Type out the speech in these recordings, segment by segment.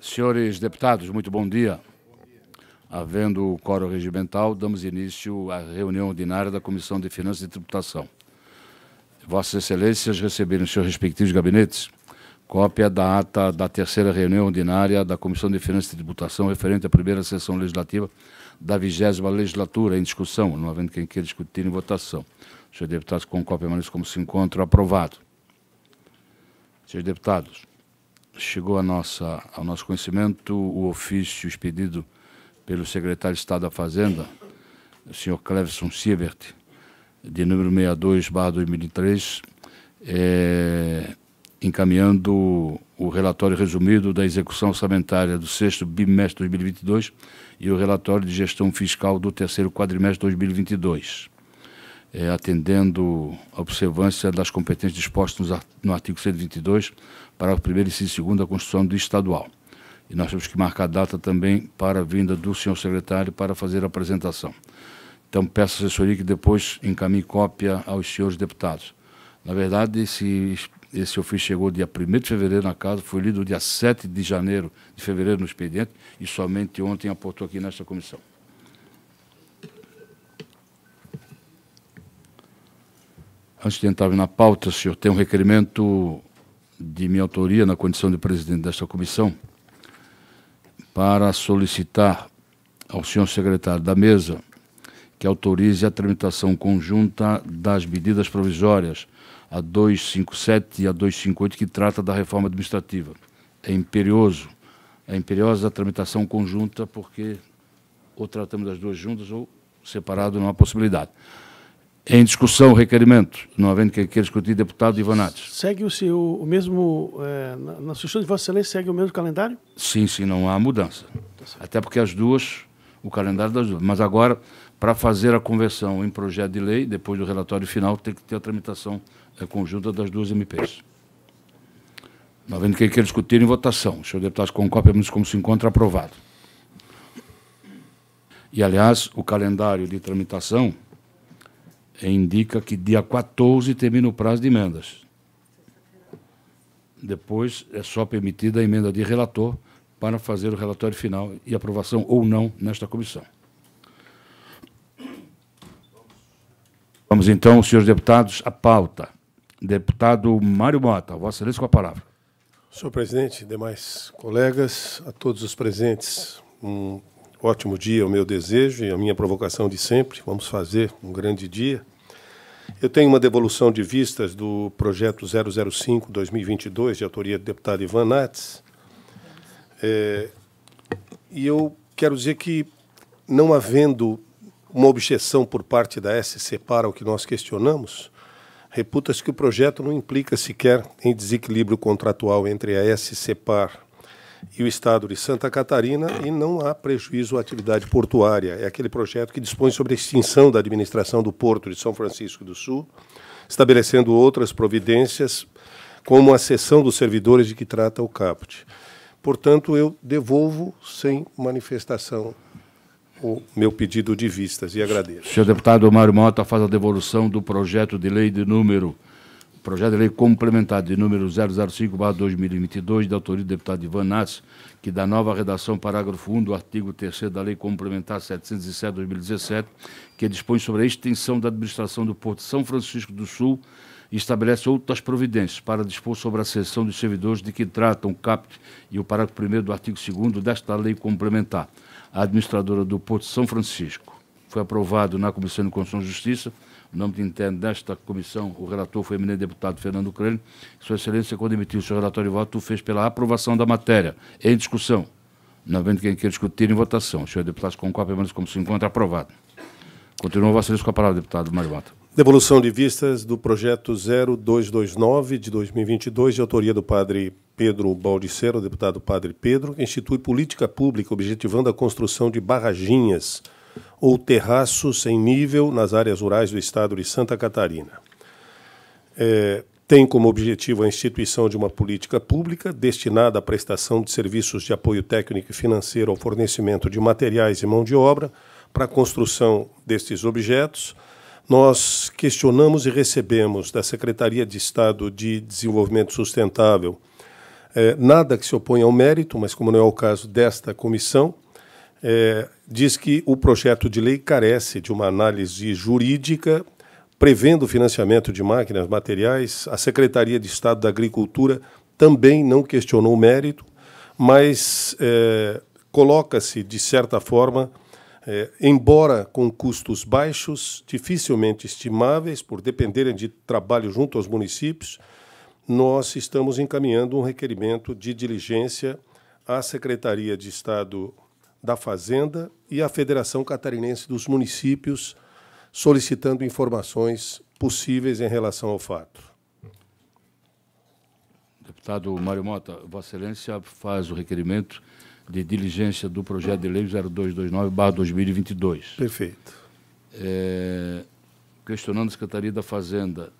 Senhores deputados, muito bom dia. Havendo o coro regimental, damos início à reunião ordinária da Comissão de Finanças e Tributação. Vossas Excelências receberam em seus respectivos gabinetes cópia da ata da terceira reunião ordinária da Comissão de Finanças e Tributação referente à primeira sessão legislativa da vigésima legislatura em discussão, não havendo quem queira discutir em votação. Senhores deputados, com cópia permaneça como se encontra aprovado. Senhores deputados, chegou a nossa, ao nosso conhecimento o ofício expedido pelo secretário de Estado da Fazenda, o senhor Cleveson Siebert, de número 62, barra 2003, é, encaminhando o relatório resumido da execução orçamentária do sexto bimestre de 2022 e o relatório de gestão fiscal do terceiro quadrimestre de 2022, é, atendendo a observância das competências dispostas no artigo 122, parágrafo primeiro e segundo da Constituição do Estadual. E nós temos que marcar data também para a vinda do senhor secretário para fazer a apresentação. Então, peço à assessoria que depois encaminhe cópia aos senhores deputados. Na verdade, se esse ofício chegou dia 1 de fevereiro na casa, foi lido dia 7 de janeiro de fevereiro no expediente e somente ontem aportou aqui nesta comissão. Antes de entrar na pauta, senhor, tem um requerimento de minha autoria na condição de presidente desta comissão para solicitar ao senhor secretário da mesa que autorize a tramitação conjunta das medidas provisórias a 257 e a 258, que trata da reforma administrativa. É imperioso, é imperiosa a tramitação conjunta, porque ou tratamos das duas juntas ou separado não há possibilidade. Em discussão o requerimento, não havendo quem queira discutir, deputado Ivanates. Segue o o, o mesmo, é, na, na sugestão de Vossa Excelência, segue o mesmo calendário? Sim, sim, não há mudança. Tá Até porque as duas, o calendário das duas. Mas agora, para fazer a conversão em projeto de lei, depois do relatório final, tem que ter a tramitação conjunta das duas MPs. Não havendo quem queira discutir em votação. senhor deputado concorda, pelo menos como se encontra, aprovado. E, aliás, o calendário de tramitação eh, indica que dia 14 termina o prazo de emendas. Depois é só permitida a emenda de relator para fazer o relatório final e aprovação ou não nesta comissão. Vamos então, senhores deputados, à pauta. Deputado Mário Mota, Vossa Excelência com a palavra. Senhor presidente, demais colegas, a todos os presentes, um ótimo dia, o meu desejo e a minha provocação de sempre. Vamos fazer um grande dia. Eu tenho uma devolução de vistas do projeto 005-2022, de autoria do deputado Ivan Nats. É, e eu quero dizer que, não havendo uma objeção por parte da SC para o que nós questionamos, reputa-se que o projeto não implica sequer em desequilíbrio contratual entre a SCPAR e o Estado de Santa Catarina e não há prejuízo à atividade portuária. É aquele projeto que dispõe sobre a extinção da administração do Porto de São Francisco do Sul, estabelecendo outras providências, como a cessão dos servidores de que trata o CAPT. Portanto, eu devolvo sem manifestação o meu pedido de vistas e agradeço. Senhor deputado Mário Mota faz a devolução do projeto de lei de número projeto de lei complementar de número 005/2022 da autoria do deputado Ivan Nats, que dá nova redação parágrafo 1 do artigo 3 da lei complementar 707/2017, que dispõe sobre a extensão da administração do Porto de São Francisco do Sul e estabelece outras providências para dispor sobre a cessão dos servidores de que tratam o CAPT e o parágrafo 1 do artigo 2 desta lei complementar administradora do Porto São Francisco. Foi aprovado na Comissão de Constituição e Justiça. O nome de interno desta comissão, o relator foi o eminente deputado Fernando Crânio. Sua Excelência, quando emitiu o seu relatório de voto, fez pela aprovação da matéria, em discussão. Não havendo quem queira discutir em votação. Os senhores deputados concordam, permanece como se encontra aprovado. Continua, Vossa Excelência, com a palavra, deputado Mário Devolução de vistas do projeto 0229 de 2022, de autoria do padre Pedro Baldicero, deputado padre Pedro, que institui política pública objetivando a construção de barraginhas ou terraços em nível nas áreas rurais do estado de Santa Catarina. É, tem como objetivo a instituição de uma política pública destinada à prestação de serviços de apoio técnico e financeiro ao fornecimento de materiais e mão de obra para a construção destes objetos nós questionamos e recebemos da Secretaria de Estado de Desenvolvimento Sustentável eh, nada que se oponha ao mérito, mas como não é o caso desta comissão, eh, diz que o projeto de lei carece de uma análise jurídica prevendo o financiamento de máquinas, materiais. A Secretaria de Estado da Agricultura também não questionou o mérito, mas eh, coloca-se, de certa forma, é, embora com custos baixos, dificilmente estimáveis, por dependerem de trabalho junto aos municípios, nós estamos encaminhando um requerimento de diligência à Secretaria de Estado da Fazenda e à Federação Catarinense dos Municípios, solicitando informações possíveis em relação ao fato. Deputado Mário Mota, Vossa Excelência faz o requerimento de diligência do projeto de lei 0229-2022. Perfeito. É, questionando a Secretaria da Fazenda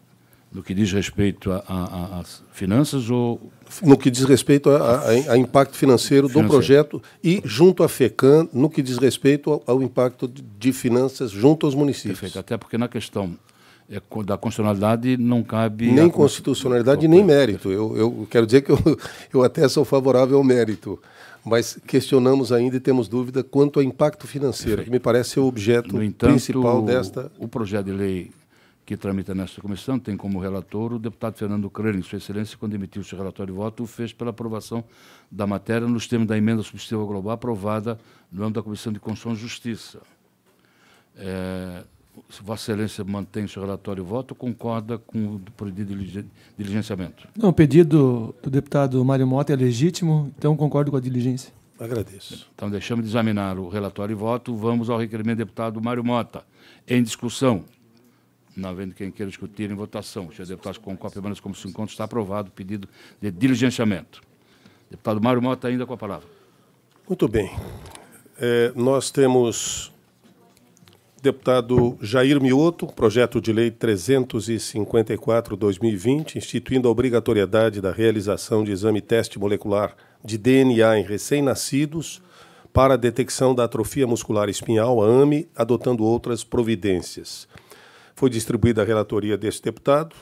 no que diz respeito às finanças ou. No que diz respeito ao impacto financeiro, financeiro, do projeto e junto à FECAM, no que diz respeito ao, ao impacto de finanças junto aos municípios. Perfeito, até porque na questão é, da constitucionalidade não cabe. Nem constitucionalidade, nem mérito. Eu, eu quero dizer que eu, eu até sou favorável ao mérito, mas questionamos ainda e temos dúvida quanto ao impacto financeiro, que me parece ser o objeto entanto, principal desta. O projeto de lei que tramita nesta comissão tem como relator o deputado Fernando Crelin, Sua Excelência, quando emitiu seu relatório de voto, o fez pela aprovação da matéria nos termos da emenda substitutiva global aprovada no âmbito da Comissão de Constituição e Justiça. É, se Vossa Excelência mantém seu relatório e voto, concorda com o pedido de diligenciamento? Não, o pedido do deputado Mário Mota é legítimo, então concordo com a diligência. Agradeço. Então, deixamos de examinar o relatório e voto. Vamos ao requerimento do deputado Mário Mota. Em discussão. Não havendo quem queira discutir em votação. Os deputados com cópia menos como se encontram. está aprovado o pedido de diligenciamento. Deputado Mário Mota, ainda com a palavra. Muito bem. É, nós temos deputado Jair Mioto, projeto de lei 354/2020, instituindo a obrigatoriedade da realização de exame teste molecular de DNA em recém-nascidos para a detecção da atrofia muscular espinhal, a AME, adotando outras providências. Foi distribuída a relatoria deste deputado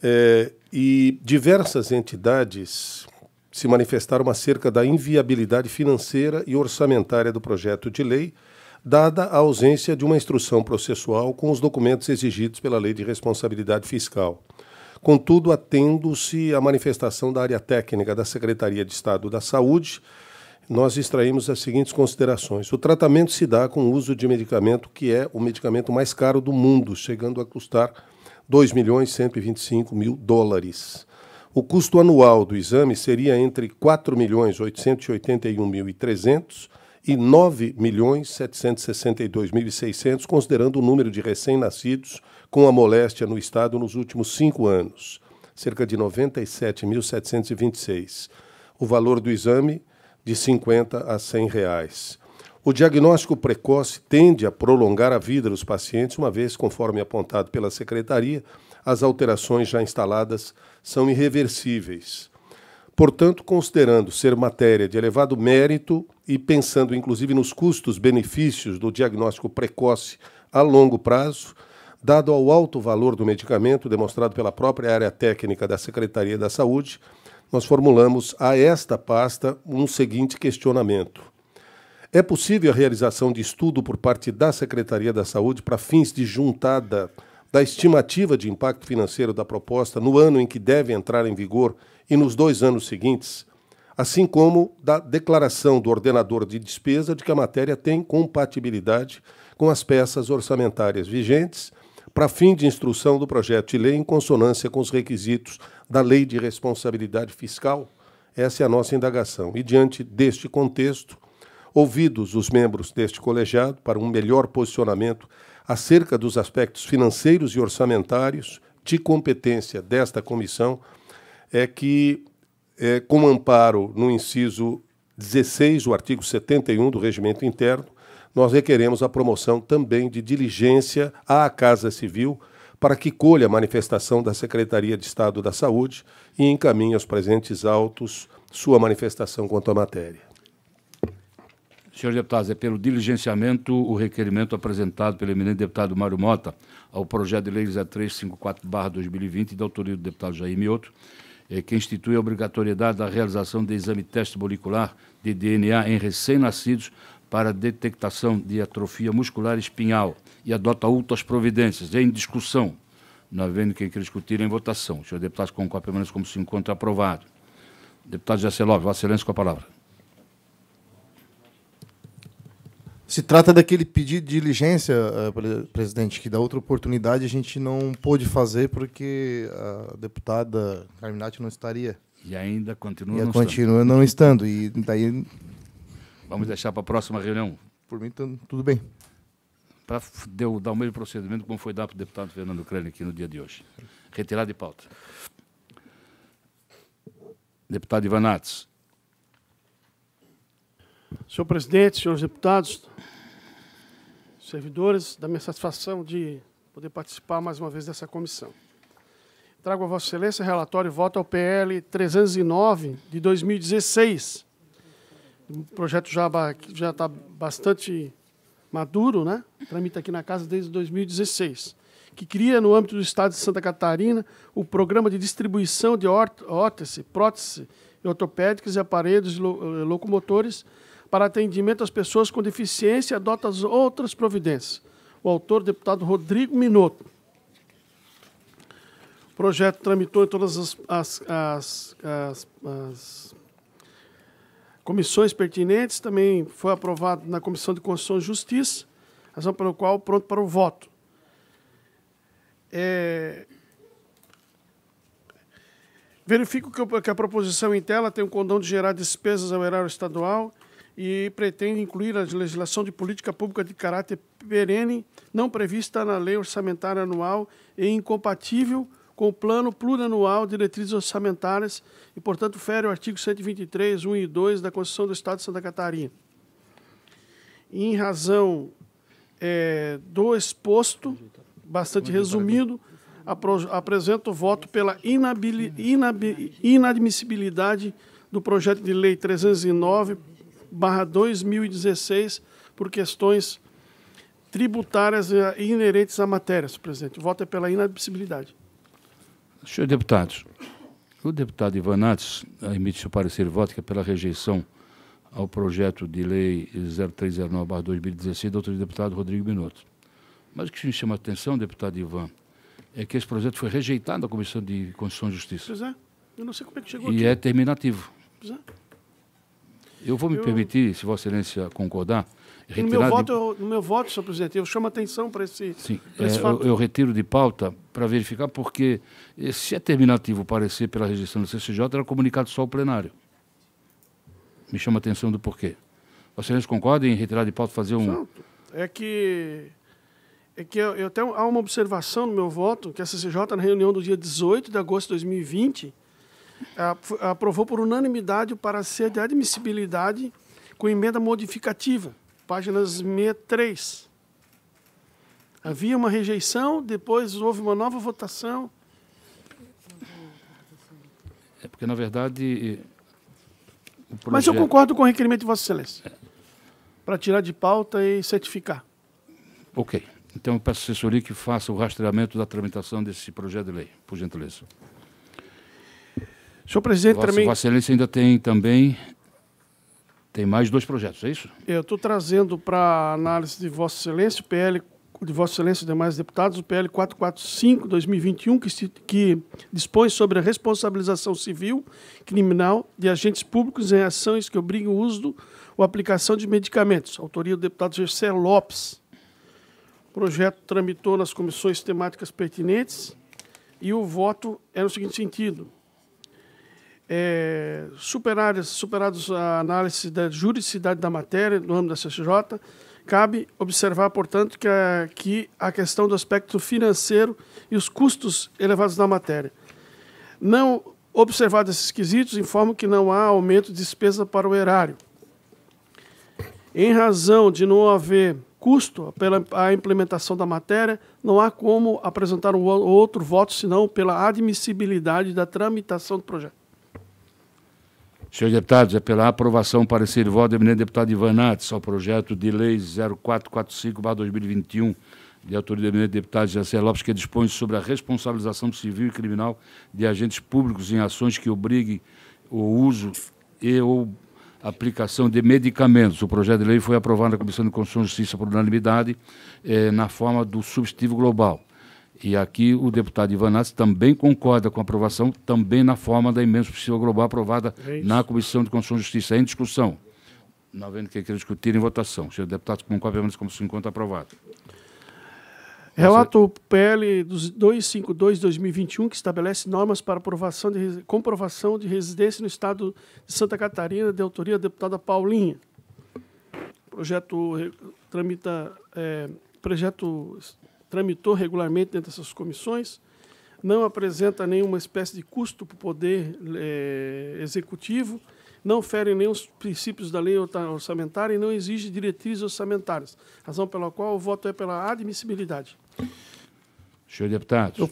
eh, e diversas entidades se manifestaram acerca da inviabilidade financeira e orçamentária do projeto de lei dada a ausência de uma instrução processual com os documentos exigidos pela Lei de Responsabilidade Fiscal. Contudo, atendo-se à manifestação da área técnica da Secretaria de Estado da Saúde, nós extraímos as seguintes considerações. O tratamento se dá com o uso de medicamento que é o medicamento mais caro do mundo, chegando a custar 2 milhões 125 mil dólares. O custo anual do exame seria entre 4 milhões 881 mil e 300 e 9.762.600, considerando o número de recém-nascidos com a moléstia no Estado nos últimos cinco anos, cerca de 97.726. O valor do exame, de 50 a 100 reais. O diagnóstico precoce tende a prolongar a vida dos pacientes, uma vez, conforme apontado pela Secretaria, as alterações já instaladas são irreversíveis. Portanto, considerando ser matéria de elevado mérito e pensando inclusive nos custos-benefícios do diagnóstico precoce a longo prazo, dado ao alto valor do medicamento demonstrado pela própria área técnica da Secretaria da Saúde, nós formulamos a esta pasta um seguinte questionamento. É possível a realização de estudo por parte da Secretaria da Saúde para fins de juntada da estimativa de impacto financeiro da proposta no ano em que deve entrar em vigor e nos dois anos seguintes, assim como da declaração do ordenador de despesa de que a matéria tem compatibilidade com as peças orçamentárias vigentes para fim de instrução do projeto de lei em consonância com os requisitos da Lei de Responsabilidade Fiscal? Essa é a nossa indagação. E diante deste contexto, ouvidos os membros deste colegiado para um melhor posicionamento acerca dos aspectos financeiros e orçamentários de competência desta comissão é que, é, com amparo no inciso 16 do artigo 71 do Regimento Interno, nós requeremos a promoção também de diligência à Casa Civil para que colha a manifestação da Secretaria de Estado da Saúde e encaminhe aos presentes autos sua manifestação quanto à matéria. Senhores deputados, é pelo diligenciamento o requerimento apresentado pelo eminente deputado Mário Mota ao projeto de lei 354 2020 da autoria do deputado Jair Mioto, eh, que institui a obrigatoriedade da realização de exame teste molecular de DNA em recém-nascidos para detectação de atrofia muscular espinhal e adota outras providências em discussão. Não havendo quem queira discutir, em votação. Senhor deputado, pelo menos como se encontra aprovado. Deputado Jacelov, Vossa Excelência, com a palavra. Se trata daquele pedido de diligência, eh, presidente, que da outra oportunidade a gente não pôde fazer porque a deputada Carminati não estaria. E ainda continua e não continua estando. não estando. E daí. Vamos deixar para a próxima reunião. Por mim, tudo bem. Para dar o mesmo procedimento como foi dado para o deputado Fernando Crânio aqui no dia de hoje. retirado de pauta. Deputado Ivanatos, Senhor presidente, senhores deputados, servidores, da minha satisfação de poder participar mais uma vez dessa comissão. Trago a Vossa Excelência relatório e voto ao PL 309 de 2016. O projeto já já está bastante maduro, né? Tramita aqui na casa desde 2016, que cria no âmbito do Estado de Santa Catarina o programa de distribuição de ótese, prótese ortopédicas e aparelhos eh, locomotores para atendimento às pessoas com deficiência e adota outras providências. O autor, deputado Rodrigo Minotto. O projeto tramitou em todas as, as, as, as comissões pertinentes, também foi aprovado na Comissão de Constituição e Justiça, razão pela qual pronto para o voto. É... Verifico que, a proposição em tela tem o condão de gerar despesas ao erário estadual e pretende incluir a legislação de política pública de caráter perene não prevista na lei orçamentária anual e incompatível com o plano plurianual de diretrizes orçamentárias e, portanto, fere o artigo 123, 1 e 2 da Constituição do Estado de Santa Catarina. em razão é, do exposto, bastante resumido, apresento o voto pela inadmissibilidade do projeto de lei 309, barra 2016 por questões tributárias inerentes à matéria, senhor presidente. O voto é pela inadmissibilidade. Senhores deputados, o deputado Ivan Nates eh, emite seu parecer e voto que é pela rejeição ao projeto de lei 0309-2016 do outro deputado Rodrigo Minotto. Mas o que me chama a atenção, deputado Ivan, é que esse projeto foi rejeitado na Comissão de Constituição e Justiça. Pois é. Eu não sei como é que chegou e aqui. E é terminativo. Pois é. Eu vou me eu... permitir, se Vossa Excelência concordar, retirar. No meu, voto, de... eu, no meu voto, Sr. presidente, eu chamo a atenção para esse. Sim, é, eu, eu, retiro de pauta para verificar, porque se é terminativo o parecer pela rejeição do CCJ, era comunicado só ao plenário. Me chama a atenção do porquê. Vossa Excelência concorda em retirar de pauta fazer um. É que. É que eu, eu tenho, há uma observação no meu voto que a CCJ, na reunião do dia 18 de agosto de 2020, aprovou por unanimidade o parecer de admissibilidade com emenda modificativa, páginas 63. Havia uma rejeição, depois houve uma nova votação. É porque, na verdade. Projeto... Mas eu concordo com o requerimento de Vossa Excelência. Para tirar de pauta e certificar. Ok. Então eu peço à assessoria que faça o rastreamento da tramitação desse projeto de lei, por gentileza. Senhor presidente, Vossa, também... Vossa Excelência ainda tem também... Tem mais dois projetos, é isso? Eu estou trazendo para análise de Vossa Excelência, o PL de Vossa Excelência e demais deputados, o PL 445-2021, que, que, dispõe sobre a responsabilização civil criminal de agentes públicos em ações que obrigam o uso ou aplicação de medicamentos. Autoria do deputado José Lopes. O projeto tramitou nas comissões temáticas pertinentes e o voto é no seguinte sentido é, superados a análise da juridicidade da matéria no âmbito da CCJ, cabe observar, portanto, que a, é, que a questão do aspecto financeiro e os custos elevados da matéria. Não observados esses quesitos, informo que não há aumento de despesa para o erário. Em razão de não haver custo pela a implementação da matéria, não há como apresentar um outro voto senão pela admissibilidade da tramitação do projeto. Senhores deputados, é pela aprovação parecer e voto do eminente deputado Ivan Nates ao projeto de lei 0445-2021, de autoria do eminente deputado Jacé Lopes, que dispõe sobre a responsabilização civil e criminal de agentes públicos em ações que obriguem o uso e ou aplicação de medicamentos. O projeto de lei foi aprovado na Comissão de Constituição e Justiça por unanimidade, eh, na forma do substitutivo global. E aqui o deputado Ivanazzi também concorda com a aprovação, também na forma da emenda possível global aprovada é na Comissão de Constituição e Justiça, em discussão. Não tá havendo que queira discutir em votação. Senhor deputado, concorda menos como se encontra aprovado. Relato PL 252-2021, que estabelece normas para aprovação de, comprovação de residência no Estado de Santa Catarina, de autoria da deputada Paulinha. O projeto tramita é, projeto tramitou regularmente dentro dessas comissões, não apresenta nenhuma espécie de custo para o poder é, executivo, não fere nenhum os princípios da lei orçamentária e não exige diretrizes orçamentárias, razão pela qual o voto é pela admissibilidade. Senhor deputado. Eu...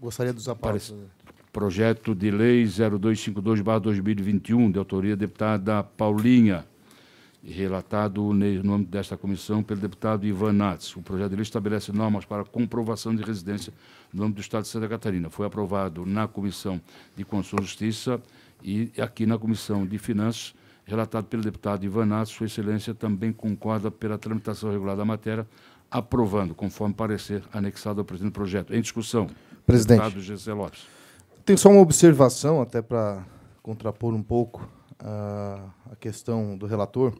Gostaria dos aparelhos. Né? Projeto de Lei 0252-2021, de autoria da deputada Paulinha relatado no âmbito desta comissão pelo deputado Ivan Nats. O projeto de lei estabelece normas para comprovação de residência no âmbito do Estado de Santa Catarina. Foi aprovado na Comissão de Constituição e Justiça e aqui na Comissão de Finanças, relatado pelo deputado Ivan Nats. Sua Excelência também concorda pela tramitação regular da matéria, aprovando, conforme parecer anexado ao presente projeto. Em discussão, Presidente. deputado José Lopes. Tem só uma observação, até para contrapor um pouco ah, a questão do relator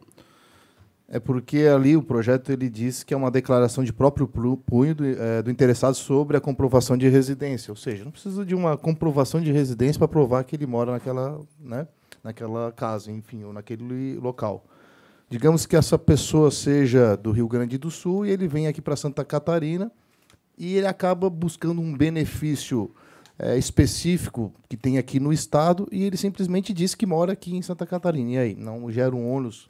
é porque ali o projeto ele diz que é uma declaração de próprio punho do, é, do interessado sobre a comprovação de residência, ou seja, não precisa de uma comprovação de residência para provar que ele mora naquela, né, naquela casa, enfim, ou naquele local. Digamos que essa pessoa seja do Rio Grande do Sul e ele vem aqui para Santa Catarina e ele acaba buscando um benefício é, específico que tem aqui no estado e ele simplesmente diz que mora aqui em Santa Catarina. E aí, não gera um ônus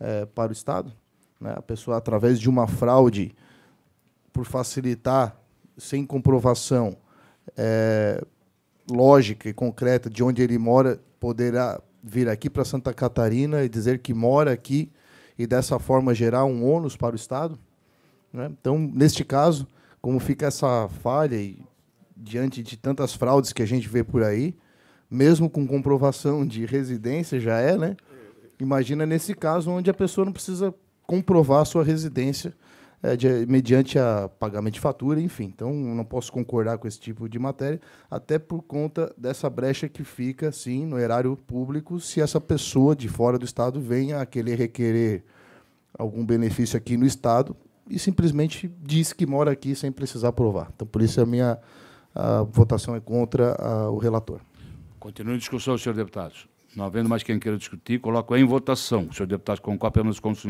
é, para o Estado. Né? A pessoa, através de uma fraude, por facilitar, sem comprovação é, lógica e concreta de onde ele mora, poderá vir aqui para Santa Catarina e dizer que mora aqui e, dessa forma, gerar um ônus para o Estado. Né? Então, neste caso, como fica essa falha e, diante de tantas fraudes que a gente vê por aí, mesmo com comprovação de residência, já é, né? Imagina nesse caso onde a pessoa não precisa comprovar a sua residência é, de, mediante a pagamento de fatura, enfim. Então, não posso concordar com esse tipo de matéria, até por conta dessa brecha que fica, sim, no erário público, se essa pessoa de fora do Estado venha a querer requerer algum benefício aqui no Estado e simplesmente diz que mora aqui sem precisar provar. Então, por isso, a minha a votação é contra a, o relator. Continua a discussão, senhor deputado. Não havendo mais quem queira discutir, coloco em votação. Os deputado, deputados concordam, pelo menos como se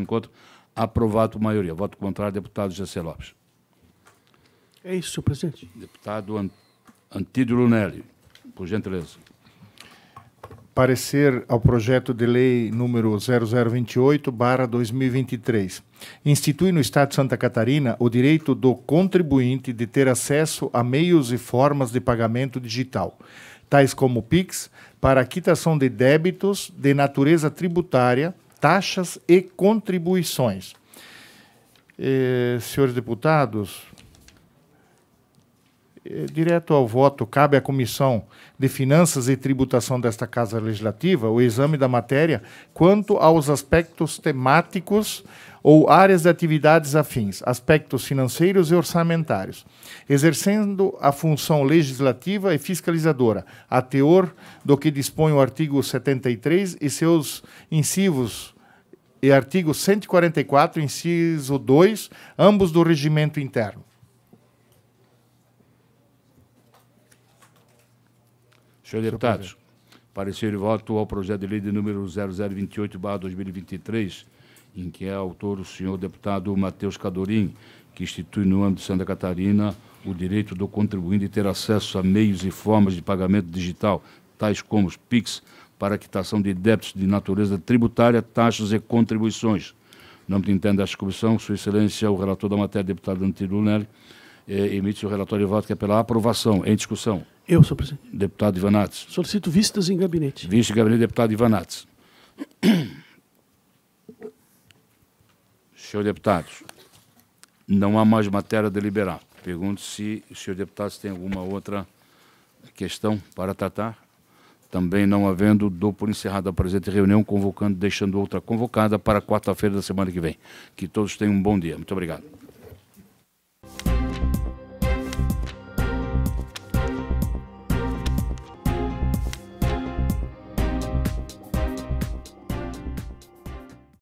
aprovado por maioria. Voto contrário, deputado José Lopes. É isso, senhor presidente. Deputado Antídio Lunelli, por gentileza. Parecer ao projeto de lei número 0028/2023. Institui no estado de Santa Catarina o direito do contribuinte de ter acesso a meios e formas de pagamento digital tais como o PIX, para a quitação de débitos de natureza tributária, taxas e contribuições. Eh, senhores deputados, é, direto ao voto, cabe à Comissão de Finanças e Tributação desta Casa Legislativa o exame da matéria quanto aos aspectos temáticos ou áreas de atividades afins, aspectos financeiros e orçamentários, exercendo a função legislativa e fiscalizadora, a teor do que dispõe o artigo 73 e seus incisos e artigo 144, inciso 2, ambos do regimento interno Senhor deputado, parecer e voto ao projeto de lei de número 0028-2023, em que é autor o senhor deputado Matheus Cadorim, que institui no âmbito de Santa Catarina o direito do contribuinte ter acesso a meios e formas de pagamento digital, tais como os PIX, para quitação de débitos de natureza tributária, taxas e contribuições. Não me entende esta comissão, Sua Excelência, o relator da matéria, deputado Antônio Lunelli, eh, emite o relatório de voto que é pela aprovação. Em discussão. Eu, senhor presidente. Deputado Ivanates. Solicito vistas em gabinete. Vista em gabinete, deputado Ivanates. Senhor deputados, não há mais matéria a deliberar. Pergunto se o senhor deputado tem alguma outra questão para tratar. Também não havendo, dou por encerrada a presente reunião, convocando, deixando outra convocada para quarta-feira da semana que vem. Que todos tenham um bom dia. Muito obrigado.